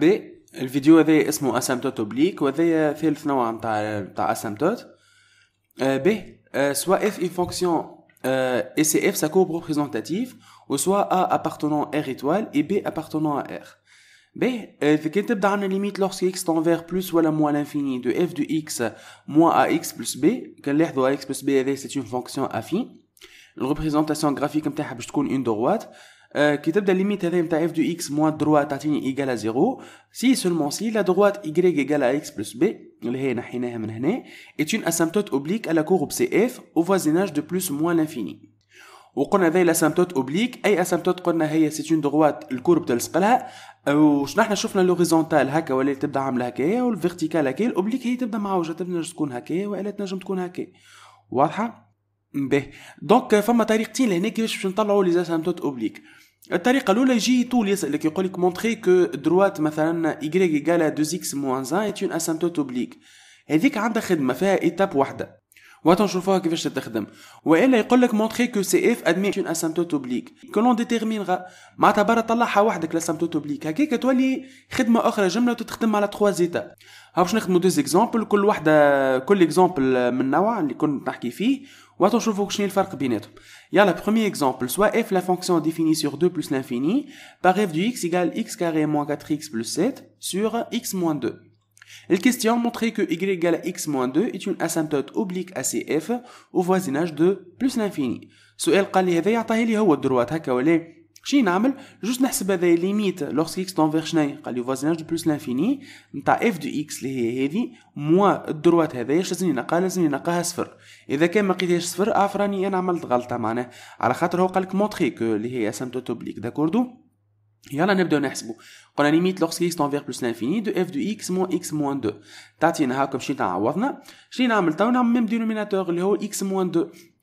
B, la vidéo est mon asymptote oblique, ou est-ce un asymptote? B, soit f est une fonction, et c'est f, sa courbe représentative, ou soit a appartenant à r étoile, et b appartenant à r. B, c'est qu'il y une limite lorsque x tend vers plus, ou la moins l'infini, de f de x moins ax plus b, que l'ax plus b est une fonction affine, la représentation graphique comme une droite. كي تبدا ليميت هذايا نتاع اف دو اكس موان دروا تعطيني ايكال زيرو سي سولمون سي لا دروات يغريك ايكال اكس بلس بي اللي هي نحيناها من هنا ات اون اسامبتوت اوبليك على كورب سي اف او فوازيناج دو بلوس موان لانفيني وقلنا ذي الاسامبتوت اوبليك اي اسامبتوت قلنا هي سي اون دروات الكورب تلصقلها وش نحنا شفنا لوريزونتال هكا ولا تبدا عامله هكا والفيرتيكال هكا الاوبليك هي تبدا معوجه تنجم تكون هكا والا تنجم تكون هكا واضحه به دونك فما طريقتين لهنا كيفاش باش نطلعوا لي اسامبتوت اوبليك الطريقة الأولى يجي طول يسألك يقول لك مونتخي كو دروات مثلا y ايكالا 2 x موان 1 est أون أسامتوت أوبليك هذيك عندها خدمة فيها إيتاب واحدة واتون شوفوها كيفاش تخدم والا يقول لك مونتخي كو سي اف ادمي اون اسامبتوت اوبليك كو لون ديتيرمينغا معناتها برا طلعها وحدك الأسامتوت اوبليك هكاك تولي خدمه اخرى جمله وتتخدم على تخوا زيتا هاو باش نخدمو دوز اكزامبل كل وحده كل إكزومبل من نوع اللي كنت نحكي فيه Il شنو الفرق بيناتهم premier بروميي soit سوا اف la fonction définie sur 2 plus l'infini par f du x égale x carré moins 4 x plus 7 sur x moins 2 question montrer que y égale x moins 2 est une asymptote oblique à CF au voisinage de plus l'infini. سؤال قال لي هذا يعطيه لي هو الدروات شي نعمل جوست نحسب هذا ليميت لوغس اكس تنفيغ شناهي قال لي فوازيناج بلوس لانفيني نتاع اف دو اكس اللي هي هذه موا الدروات هذا اش لازم ينقاها لازم نقاها صفر اذا كان ما لقيتهاش صفر اعرف راني انا عملت غلطه معناه على خاطر هو قالك مونتخي مونتري كو اللي هي اسامتو توبليك داكوردو يلا نبداو نحسبو قلنا ليميت لوكس اكس تنفيغ بلوس لانفيني دو اف دو اكس مو اكس موان 2 تعطينا هاكم شي تعوضنا شي نعمل تو نعمل ميم دينوميناتور اللي هو اكس موان 2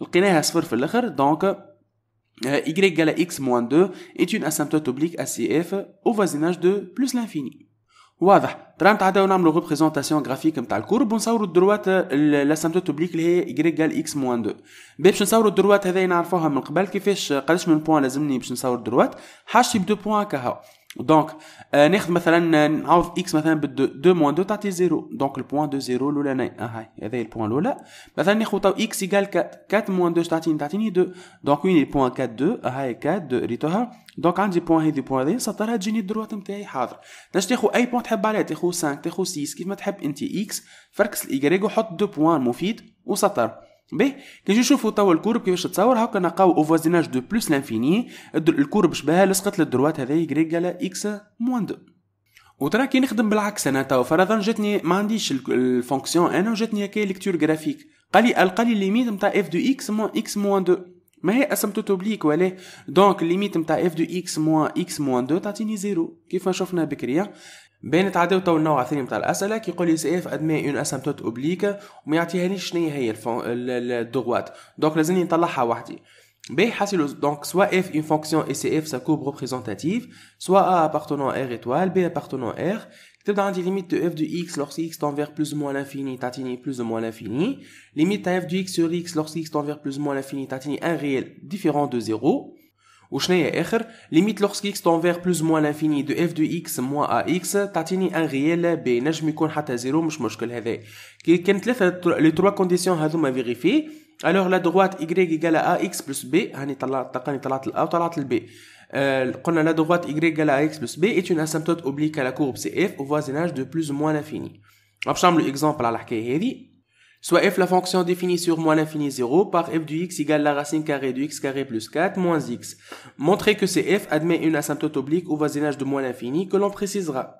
لقيناها صفر في الاخر دونك euh, y على x موان 2 est une asymptote oblique à CF au voisinage de plus l'infini. واضح ترى نتعداو نعملو ريبريزونطاسيون جرافيك نتاع الكورب ونصورو الدروات لاسامبتوت اوبليك اللي هي y على x موان 2 باش نصورو الدروات هذي نعرفوها من قبل كيفاش قداش من بوان لازمني باش نصور الدروات حاجتي بدو بوان كهو دونك euh, ناخذ مثلا نعوض اكس مثلا ب 2 موان 2 تعطي 0 دونك البوان دو 0 الاولى آه، هاي هذا هي البوان الاولى مثلا ناخذ تو اكس ايكال 4 4 موان 2 تعطيني تعطيني 2 دونك وين البوان 4 2 هاي 4 2 ريتوها دونك عندي بوان هذه بوان هذه سطرها تجيني الدروات نتاعي حاضر تنجم تاخذ اي بوان تحب عليها تاخذ 5 تاخذ 6 كيف ما تحب انت اكس فركس الايكال وحط دو بوان مفيد وسطر باهي كي نجي نشوفوا توا الكورب كيفاش تصور هاكا نلقاو او فوازيناج دو بلوس لانفيني الكورب شبه لصقت للدروات هذه يغريك على اكس موان دو وترا كي نخدم بالعكس انا توا فرضا جاتني ما عنديش الفونكسيون انا وجاتني هكا ليكتور جرافيك قال لي القى لي ليميت نتاع اف دو اكس موان اكس موان دو ما هي اسمبتوت اوبليك ولا دونك ليميت نتاع اف دو اكس موان اكس موان دو تعطيني زيرو كيف ما شفنا بكريا بين تعداو تو f الثاني نتاع الاسئله كيقول لي سي اف ادمي اون اسامبتوت اوبليك وما يعطيهانيش شنو هي الدروات دونك لازمني نطلعها وحدي B, donc soit f une fonction et c'est f sa courbe représentative, soit a appartenant à r étoile, b appartenant à r, tu dans les limites de f de x lorsque x tend vers plus ou moins l'infini, t'atteignes plus ou moins l'infini, limite de f de x sur x lorsque x tend vers plus ou moins l'infini, t'atteignes un réel différent de 0, وشناهي اخر ليميت لوغسك اكس تنفيغ بلوز موان لانفيني دو اف دو اكس موان ا اكس تعطيني ان غيال بي نجم يكون حتى زيرو مش مشكل هذا كي كان ثلاثه لي تروا كونديسيون هذوما فيغيفي الوغ لا دغوات ايغريك ايكال ا اكس بلس بي هاني طلعت تلقاني طلعت الا وطلعت البي آه، قلنا لا دغوات ايغريك ايكال ا اكس بلس بي ايت اون اسيمتوت اوبليك على كورب سي اف او فوازيناج دو بلوز موان لانفيني باش نعملو اكزامبل على الحكايه هذه Soit f, la fonction définie sur moins l'infini 0 par f de x égale la racine carrée de x carré plus 4 moins x. Montrer que c'est f admet une asymptote oblique au voisinage de moins l'infini que l'on précisera.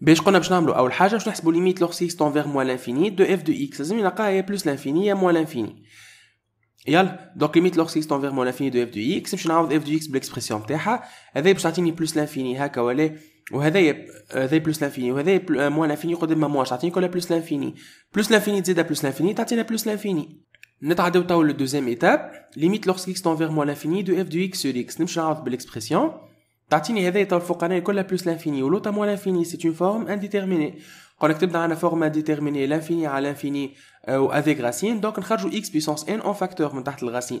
باش قلنا باش نعملو اول حاجه باش نحسبوا ليميت lorsque x de موان لانفيني دو اف دو اكس لازم نلقاها يا بلوس لانفيني يا موان لانفيني يلا دونك ليميت لوغ x tend موان لانفيني دو اف دو اكس باش نعوض اف دو اكس بالاكسبرسيون تاعها هذا باش تعطيني بلوس لانفيني هكا ولا وهذا هذا بلوس لانفيني وهذا موان لانفيني قدام موانش تعطيني كلها بلوس لانفيني بلوس لانفيني تزيد بلوس لانفيني تعطينا بلوس لانفيني نتعداو تو لو دوزيام ايتاب ليميت لوغسك اكس تنفيغ موان لانفيني دو اف دو اكس سور اكس نمشي نعرض بالاكسبرسيون تعطيني هذا تو الفوقانيه كلها بلوس لانفيني تا موان لانفيني سي اون فورم انديتيرميني قالك تبدا عندنا فورم انديتيرميني لانفيني على لانفيني اذيك غاسين دونك نخرجو اكس بيسونس ان اون فاكتور من تحت الغاسين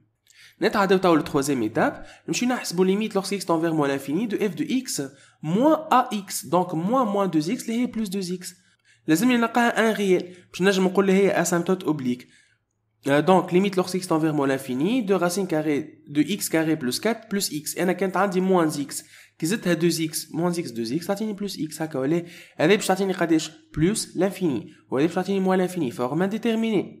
نتعداو troisième étape, limite lorsque x tend vers moins l'infini de f de x moins ax, donc moins moins 2x plus 2x. réel asymptote oblique. donc limite lorsque x tend vers moins l'infini de racine de x plus 4 plus x. qu'un temps de moins x qui est 2x moins x 2x tient plus x plus l'infini l'infini, moins l'infini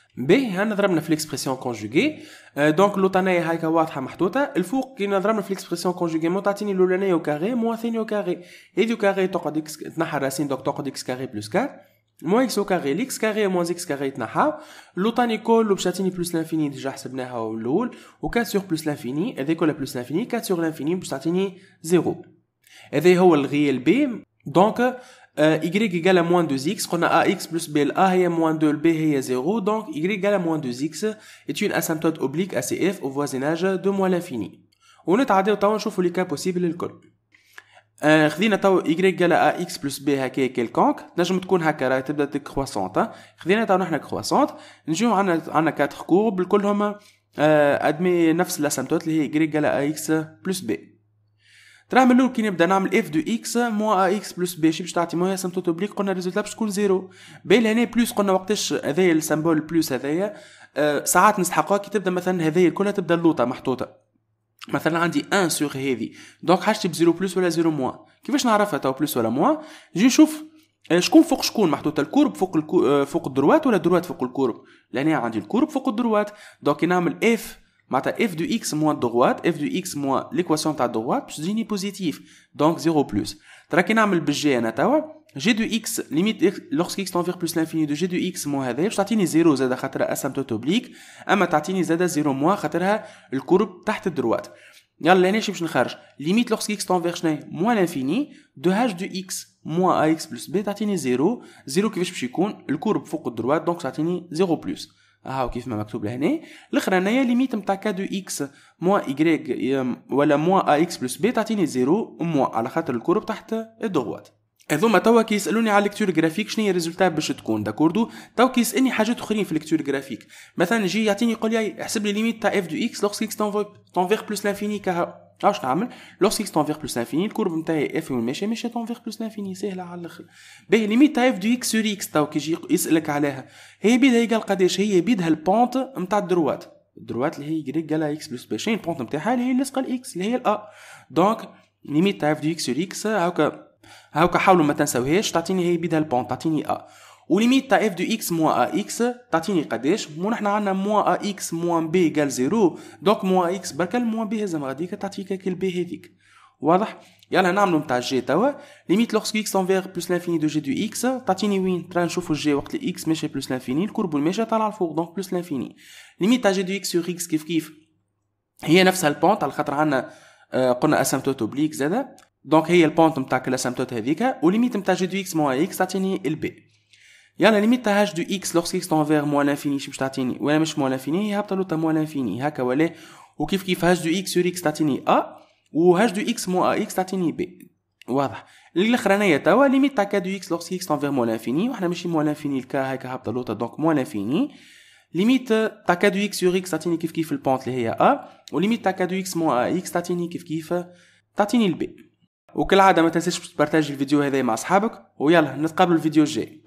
باهي هنا ضربنا في ليكسبرسيون كونجوغي دونك اللوطانية هايكا واضحة محطوطة الفوق كي ضربنا في ليكسبرسيون كونجوغي مو تعطيني الأولانية وكاري مو الثانية وكاري هذي وكاري تقعد إكس تنحى الراسين دونك تقعد إكس كاري بلوس كار موان اكس او كاري ليكس كاري موان اكس كاري يتنحاو لوطاني كولو باش تعطيني بلوس لانفيني ديجا حسبناها الاول و كات سور بلوس لانفيني هذاك ولا بلوس لانفيني كات سور لانفيني باش تعطيني زيرو هذا هو الغيال بي دونك y égale à moins 2x qu'on a ax plus b la est moins 2 b est 0 donc y égale à moins 2x est une asymptote oblique à CF au voisinage de moins l'infini On on est à dire, ونتعداو les cas possibles كا le col. خذينا توا y على ax plus b هكا كيلكونك نجم تكون هكا راهي تبدا كرواسونت خذينا توا نحنا كرواسونت نجيو عندنا عندنا 4 كورب الكل ادمي نفس الاسمتوت اللي هي y على ax plus b تراه من الاول كي نبدا نعمل اف دو اكس موا اكس بلس بي شي باش تعطي مويا سم توتوبليك قلنا الريزولتا باش تكون زيرو بين هنا بلس قلنا وقتاش هذايا السمبول بلس هذايا ساعات نستحقها كي تبدا مثلا هذايا كلها تبدا اللوطه محطوطه مثلا عندي 1 سوغ هذي دونك حاجتي بزيرو بلس ولا زيرو موا كيفاش نعرفها تو بلس ولا موا جي نشوف شكون فوق شكون محطوطة الكورب فوق الكو... فوق الدروات ولا الدروات فوق الكورب لهنا عندي الكورب فوق الدروات دونك نعمل اف معناتها اف دو اكس موان دغوات اف دو اكس موان ليكواسيون تاع دغوات باش تجيني بوزيتيف دونك زيرو بلوس ترا كي نعمل بالجي انا توا جي دو اكس ليميت لوغسك اكس تنفير بلوس لانفيني دو جي دو اكس موان هذايا باش تعطيني زيرو زادا خاطرها اوبليك اما تعطيني زادا زيرو موان خاطرها الكورب تحت الدروات يلا شي باش نخرج ليميت لوغسك اكس تنفير شناهي موان لانفيني دو هاج دو اكس موان ا اكس بلوس بي تعطيني زيرو زيرو كيفاش باش يكون الكورب فوق الدروات دونك تعطيني زيرو بلوس هاو كيف ما مكتوب لهنا الاخرانية ليميت نتاع دو اكس موا ايغريك ولا موا ا اكس بلس بي تعطيني زيرو موا على خاطر الكورب تحت الدغوات هذوما توا كي يسالوني على ليكتور جرافيك شنو هي الريزلتات باش تكون داكوردو توا كي يسالني حاجات اخرين في ليكتور جرافيك مثلا يجي يعطيني يقول لي احسب لي ليميت تاع اف دو اكس لوكس اكس تنفير بلوس لانفيني كهو واش نعمل لوغسك اكس تنفيغ بلس انفيني الكورب نتاعي اف ماشي ماشي تنفيغ بلس انفيني ساهله على الاخر باهي ليميت تاع اف دو اكس سور اكس تو كي يجي يسالك عليها هي بيدها يقال قداش هي بيدها البونت نتاع الدروات الدروات اللي هي يجري قالها اكس بلس باش البونت نتاعها اللي هي لصقه الاكس اللي هي الا دونك ليميت تاع اف دو اكس سور اكس هاكا هاكا حاولوا ما تنساوهاش تعطيني هي بيدها البونت تعطيني ا وليميت تاع اف دو اكس موا ا اكس تعطيني قداش مو نحنا عندنا موا ا اكس موا بي يقال زيرو دونك موا اكس برك الموا بي هزم غاديك تعطيك هاك البي هذيك واضح يلا نعملو نتاع جي توا ليميت لوغسكو اكس انفيغ بلوس لانفيني دو جي دو اكس تعطيني وين ترا نشوفو جي وقت الاكس ماشي بلوس لانفيني الكورب ماشي طالع الفوق دونك بلوس لانفيني ليميت تاع جي دو اكس سور اكس كيف كيف هي نفسها البونت على خاطر عندنا قلنا اسمتوت اوبليك زاده دونك هي البونت نتاع الاسمتوت هذيك وليميت نتاع جي دو اكس موا اكس تعطيني البي يعني ليميت تاعها دو اكس لوغسك اكس تنفير موان انفيني شو باش تعطيني ولا مش موان انفيني هي هابطه له موان انفيني هكا ولا وكيف كيف هاج دو اكس سور اكس تعطيني ا هاج دو اكس موان اكس تعطيني بي واضح الاخرانيه توا ليميت تاع كا دو اكس لوغسك اكس تنفير موان انفيني وحنا ماشي موان انفيني الكا هكا هابطه لوطا دونك موان انفيني ليميت تاع كا دو اكس سور اكس تعطيني كيف كيف البونت اللي هي ا وليميت تاع كا دو اكس موان اكس تعطيني كيف كيف تعطيني البي وكالعاده ما تنساش تبارتاجي الفيديو هذا مع اصحابك ويلا نتقابلوا الفيديو الجاي